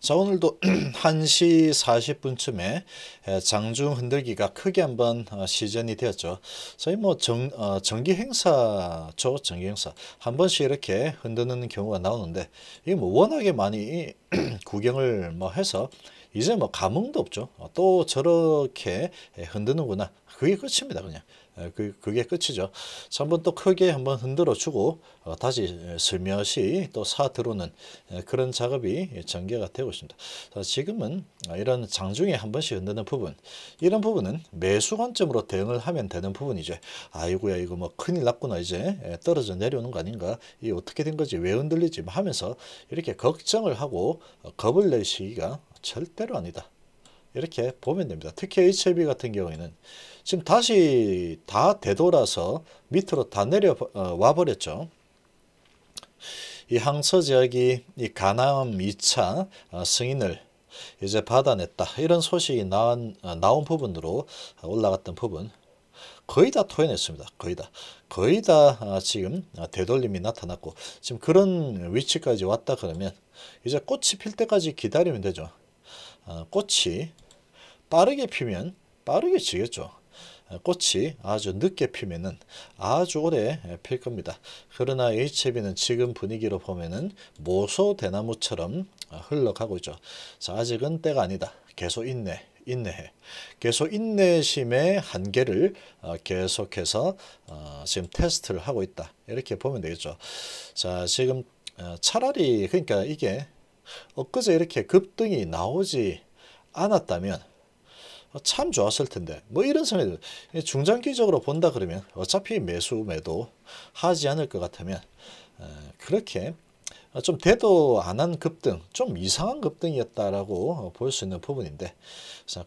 자 오늘도 1시 40분쯤에 장중 흔들기가 크게 한번 어, 시전이 되었죠. 저희 뭐 정, 어, 정기 행사죠. 정기 행사. 한 번씩 이렇게 흔드는 경우가 나오는데 이게 뭐 워낙에 많이 구경을 뭐 해서 이제 뭐 감흥도 없죠. 어, 또 저렇게 흔드는구나. 그게 끝입니다. 그냥. 그, 그게 끝이죠. 자, 한번 또 크게 한번 흔들어 주고 어, 다시 슬며시 또 사 들어오는 그런 작업이 전개가 되고 있습니다. 자, 지금은 어, 이런 장중에 한 번씩 흔드는 부분 이런 부분은 매수 관점으로 대응을 하면 되는 부분이죠. 아이고야 이거 뭐 큰일 났구나 이제 떨어져 내려오는 거 아닌가 이 어떻게 된 거지 왜 흔들리지 뭐 하면서 이렇게 걱정을 하고 겁을 낼 시기가 절대로 아니다. 이렇게 보면 됩니다. 특히 HLB 같은 경우에는 지금 다시 다 되돌아서 밑으로 다 내려와 어, 버렸죠. 이 항서 지역이 이가나음 2차 승인을 이제 받아냈다 이런 소식이 나온, 어, 나온 부분으로 올라갔던 부분 거의 다 토해냈습니다. 거의 다. 거의 다 어, 지금 되돌림이 나타났고 지금 그런 위치까지 왔다 그러면 이제 꽃이 필 때까지 기다리면 되죠. 아, 꽃이 빠르게 피면 빠르게 지겠죠. 아, 꽃이 아주 늦게 피면은 아주 오래 예, 필 겁니다. 그러나 HB는 지금 분위기로 보면은 모소 대나무처럼 아, 흘러가고 있죠. 자, 아직은 때가 아니다. 계속 인내, 인내해. 계속 인내심의 한계를 어, 계속해서 어, 지금 테스트를 하고 있다. 이렇게 보면 되겠죠. 자, 지금 어, 차라리 그러니까 이게 엊그제 이렇게 급등이 나오지 않았다면 참 좋았을 텐데 뭐 이런 선각이 중장기적으로 본다 그러면 어차피 매수 매도 하지 않을 것 같으면 어, 그렇게 좀 대도 안 한 급등 좀 이상한 급등이었다라고 볼 수 있는 부분인데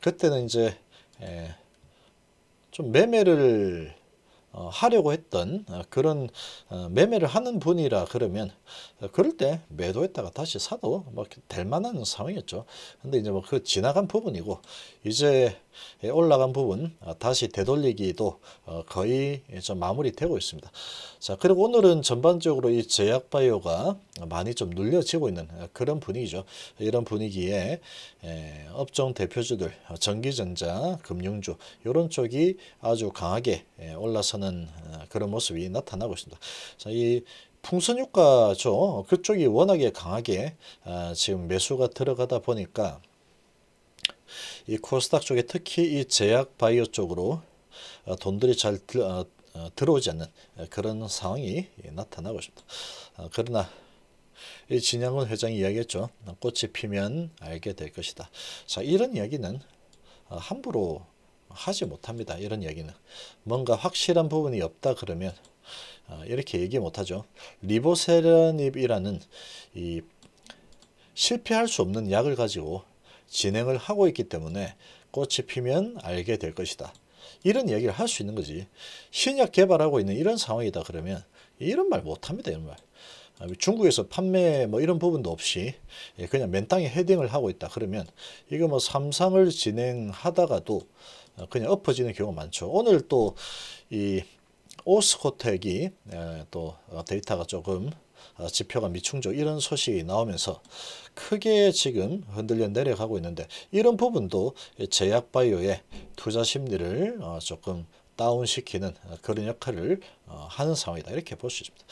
그때는 이제 좀 매매를 어, 하려고 했던 어, 그런 어, 매매를 하는 분이라 그러면 그럴 때 매도했다가 다시 사도 막될 뭐 만한 상황이었죠. 근데 이제 뭐 그 지나간 부분이고 이제 예, 올라간 부분 아, 다시 되돌리기도 어, 거의 좀 마무리되고 있습니다. 자 그리고 오늘은 전반적으로 이 제약바이오가 많이 좀 눌려지고 있는 아, 그런 분위기죠. 이런 분위기에 예, 업종 대표주들 어, 전기전자, 금융주 이런 쪽이 아주 강하게 예, 올라서는 어, 그런 모습이 나타나고 있습니다. 자, 이 풍선효과죠. 그쪽이 워낙에 강하게 아, 지금 매수가 들어가다 보니까 이 코스닥 쪽에 특히 이 제약 바이오 쪽으로 어, 돈들이 잘 들, 어, 어, 어오지 않는 그런 상황이 나타나고 있습니다. 그러나 이 진양훈 회장이 이야기했죠. 꽃이 피면 알게 될 것이다. 자 이런 이야기는 함부로 하지 못합니다. 이런 이야기는 뭔가 확실한 부분이 없다 그러면 이렇게 얘기 못하죠. 리보세련입이라는 이 실패할 수 없는 약을 가지고 진행을 하고 있기 때문에 꽃이 피면 알게 될 것이다. 이런 얘기를 할 수 있는 거지. 신약 개발하고 있는 이런 상황이다 그러면 이런 말 못합니다. 이런 말. 아, 중국에서 판매 뭐 이런 부분도 없이 예, 그냥 맨땅에 헤딩을 하고 있다 그러면 이거 뭐 삼상을 진행하다가도 어, 그냥 엎어지는 경우가 많죠. 오늘 또 이 오스코텍이 또 어, 데이터가 조금 어, 지표가 미충족 이런 소식이 나오면서 크게 지금 흔들려 내려가고 있는데 이런 부분도 제약바이오의 투자 심리를 어, 조금 다운시키는 그런 역할을 어, 하는 상황이다 이렇게 볼 수 있습니다.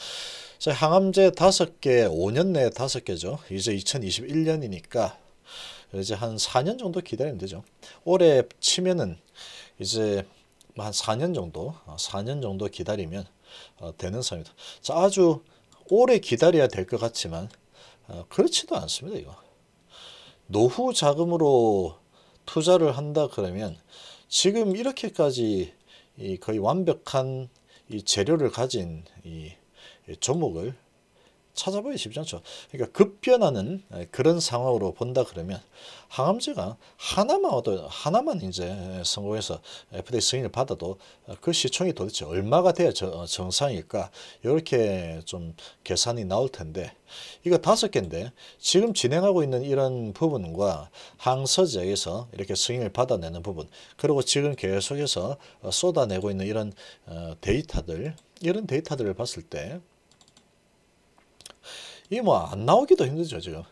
자, 항암제 5개 5년 내에 5개죠. 이제 2021년이니까 이제 한 4년 정도 기다리면 되죠. 올해 치면은 이제 한 4년 정도 4년 정도 기다리면 되는 상황입니다. 자, 아주 오래 기다려야 될 것 같지만 어, 그렇지도 않습니다. 이거 노후 자금으로 투자를 한다 그러면 지금 이렇게까지 거의 완벽한 이 재료를 가진 이 종목을 찾아보기 쉽지 않죠. 그러니까 급변하는 그런 상황으로 본다 그러면 항암제가 하나만 얻어 하나만 이제 성공해서 FDA 승인을 받아도 그 시총이 도대체 얼마가 돼야 정상일까 이렇게 좀 계산이 나올 텐데 이거 다섯 개인데 지금 진행하고 있는 이런 부분과 항서제에서 이렇게 승인을 받아내는 부분 그리고 지금 계속해서 쏟아내고 있는 이런 어, 데이터들 이런 데이터들을 봤을 때 이뭐안 나오기도 힘들죠 지금.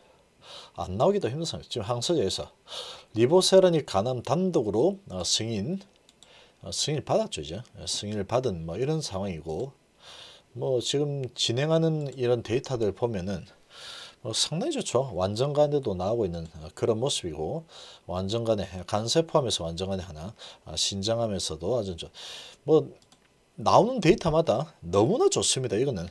안 나오기도 힘든 상황. 지금 항서제에서 리보세란이 간암 단독으로 어, 승인 어, 승인을 받았죠 이제 예, 승인을 받은 뭐 이런 상황이고 뭐 지금 진행하는 이런 데이터들 보면은 뭐 상당히 좋죠. 완전간에도 나오고 있는 어, 그런 모습이고 완전간에 간세 포함해서 완전간에 하나 아, 신장암에서도 아주 뭐 나오는 데이터마다 너무나 좋습니다. 이거는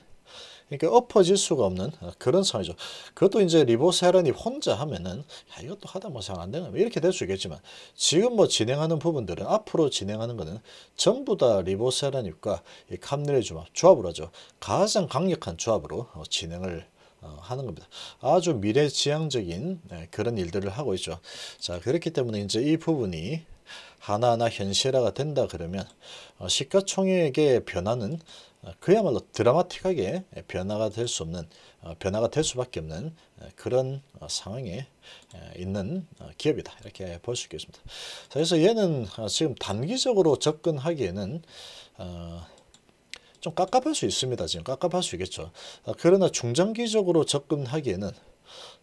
그러니까 엎어질 수가 없는 아, 그런 상황이죠. 그것도 이제 리보세란이 혼자 하면은 야, 이것도 하다 뭐잘안 되나 이렇게 될 수 있겠지만 지금 뭐 진행하는 부분들은 앞으로 진행하는 거는 전부 다 리보세란과 캄넬의 조합, 조합으 하죠. 가장 강력한 조합으로 어, 진행을 어, 하는 겁니다. 아주 미래지향적인 네, 그런 일들을 하고 있죠. 자 그렇기 때문에 이제 이 부분이 하나하나 현실화가 된다 그러면 어, 시가총액의 변화는 어, 그야말로 드라마틱하게 변화가 될 수 없는 어, 변화가 될 수밖에 없는 그런 상황에 있는 기업이다 이렇게 볼 수 있겠습니다. 그래서 얘는 지금 단기적으로 접근하기에는 좀 깝깝할 수 있습니다. 지금 깝깝할 수 있겠죠. 그러나 중장기적으로 접근하기에는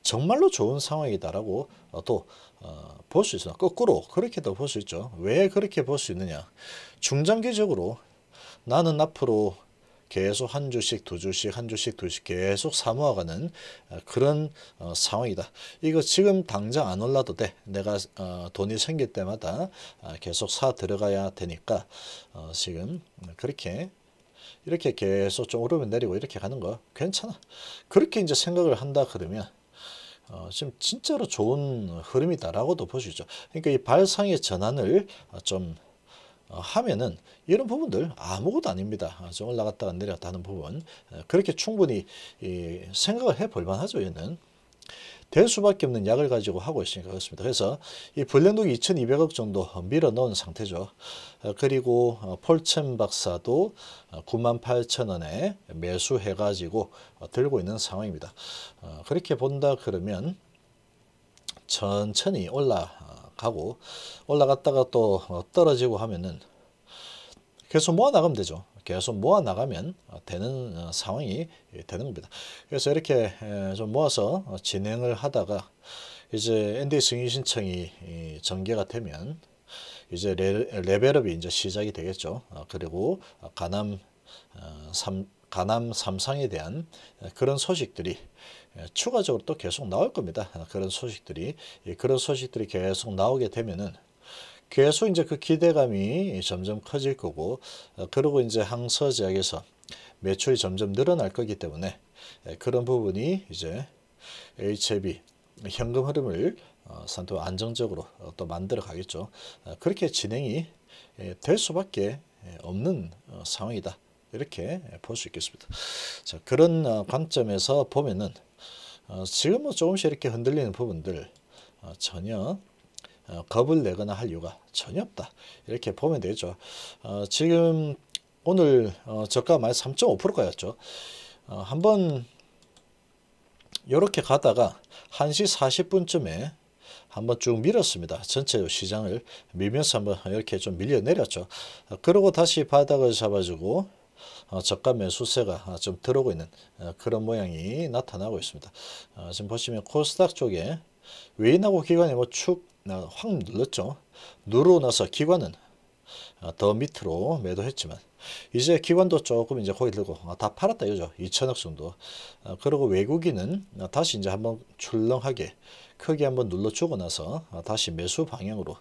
정말로 좋은 상황이다라고 어, 또볼수 어, 있어요. 거꾸로 그렇게도 볼 수 있죠. 왜 그렇게 볼 수 있느냐. 중장기적으로 나는 앞으로 계속 한 주씩 두 주씩 한 주씩 두 주씩 계속 사모아가는 어, 그런 어, 상황이다. 이거 지금 당장 안 올라도 돼. 내가 어, 돈이 생길 때마다 어, 계속 사 들어가야 되니까 어, 지금 그렇게 이렇게 계속 좀 오르면 내리고 이렇게 가는 거 괜찮아. 그렇게 이제 생각을 한다 그러면 어, 지금 진짜로 좋은 흐름이다라고도 볼 수 있죠. 그러니까 이 발상의 전환을 어, 좀 어, 하면은 이런 부분들 아무것도 아닙니다. 좀 어, 올라갔다가 내려갔다 하는 부분 그렇게 충분히 생각을 해볼 만하죠. 얘는 될 수밖에 없는 약을 가지고 하고 있으니까 그렇습니다. 그래서 이 블랙록이 2200억 정도 밀어넣은 상태죠. 어, 그리고 어, 폴첸 박사도 98,000원에 어, 매수해가지고 들고 있는 상황입니다. 그렇게 본다 그러면 천천히 올라가고 올라갔다가 또 떨어지고 하면은 계속 모아나가면 되죠. 계속 모아 나가면 되는 어, 상황이 되는 겁니다. 그래서 이렇게 좀 모아서 진행을 하다가 이제 ND 승인 신청이 전개가 되면 이제 레, 벨업이 이제 시작이 되겠죠. 어, 그리고 가남 3 어, 가남 삼상에 대한 그런 소식들이 추가적으로 또 계속 나올 겁니다. 그런 소식들이 그런 소식들이 계속 나오게 되면은 계속 이제 그 기대감이 점점 커질 거고 어, 그리고 이제 항서 지역에서 매출이 점점 늘어날 거기 때문에 예, 그런 부분이 이제 HB 현금 흐름을 산토 어, 안정적으로 어, 또 만들어 가겠죠. 그렇게 진행이 예, 될 수밖에 예, 없는 상황이다. 이렇게 볼 수 있겠습니다. 자, 그런 관점에서 보면은 지금 은 조금씩 이렇게 흔들리는 부분들 전혀 어, 겁을 내거나 할 이유가 전혀 없다. 이렇게 보면 되죠. 어, 지금 오늘 어, 저가 마이너스 3.5%가였죠. 어, 한번 이렇게 가다가 1시 40분쯤에 한번 쭉 밀었습니다. 전체 시장을 밀면서 한번 이렇게 좀 밀려내렸죠. 어, 그러고 다시 바닥을 잡아주고 어, 저가 매수세가 아, 좀 들어오고 있는 그런 모양이 나타나고 있습니다. 지금 보시면 코스닥 쪽에 외인하고 기관이 뭐 축 확 눌렀죠. 누르고 나서 기관은 아, 더 밑으로 매도했지만 이제 기관도 조금 이제 거기 들고 아, 다 팔았다 이거죠. 2천억 정도. 아, 그리고 외국인은 다시 이제 한번 출렁하게 크게 한번 눌러주고 나서 다시 매수 방향으로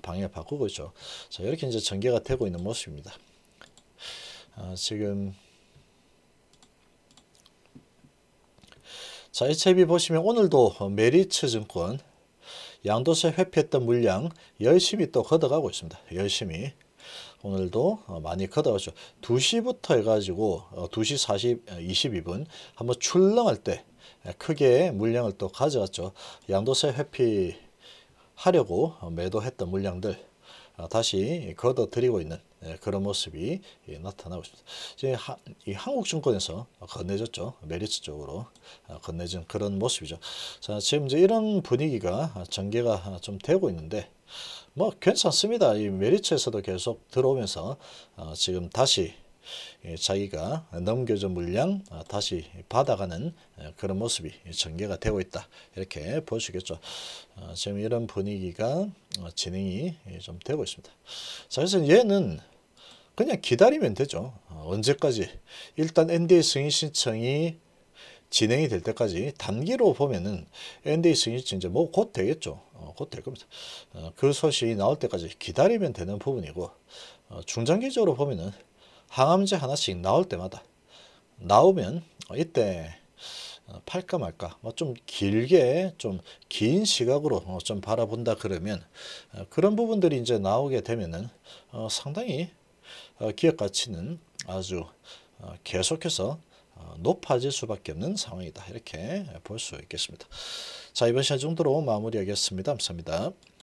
방향 바꾸고 있죠. 자 이렇게 이제 전개가 되고 있는 모습입니다. 지금 자, 이 i b 보시면 오늘도 메리츠 증권 양도세 회피했던 물량 열심히 또 걷어가고 있습니다. 열심히. 오늘도 어, 많이 걷어가죠. 2시부터 해가지고 2시 40, 22분 한번 출렁할 때 크게 물량을 또 가져갔죠. 양도세 회피하려고 어, 매도했던 물량들 어, 다시 걷어들이고 있는 예, 그런 모습이 예, 나타나고 있습니다. 이제 하, 이 한국 증권에서 건네졌죠. 메리츠 쪽으로 아, 건네진 그런 모습이죠. 자, 지금 이제 이런 분위기가 전개가 좀 되고 있는데 뭐 괜찮습니다. 이 메리츠에서도 계속 들어오면서 어, 지금 다시 예, 자기가 넘겨준 물량 아, 다시 받아가는 그런 모습이 전개가 되고 있다 이렇게 보시겠죠 아, 지금 이런 분위기가 어, 진행이 좀 되고 있습니다 자 그래서 얘는 그냥 기다리면 되죠. 어, 언제까지? 일단 NDA 승인 신청이 진행이 될 때까지 단기로 보면은 NDA 승인 이제 뭐 곧 되겠죠. 어, 곧될 겁니다. 어, 그 소식이 나올 때까지 기다리면 되는 부분이고 어, 중장기적으로 보면은 항암제 하나씩 나올 때마다 나오면 어, 이때 어, 팔까 말까 뭐좀 길게 좀 긴 시각으로 좀 바라본다 그러면 그런 부분들이 이제 나오게 되면은 상당히 어, 기업 가치는 아주 어, 계속해서 어, 높아질 수밖에 없는 상황이다. 이렇게 볼 수 있겠습니다. 자 이번 시간 정도로 마무리하겠습니다. 감사합니다.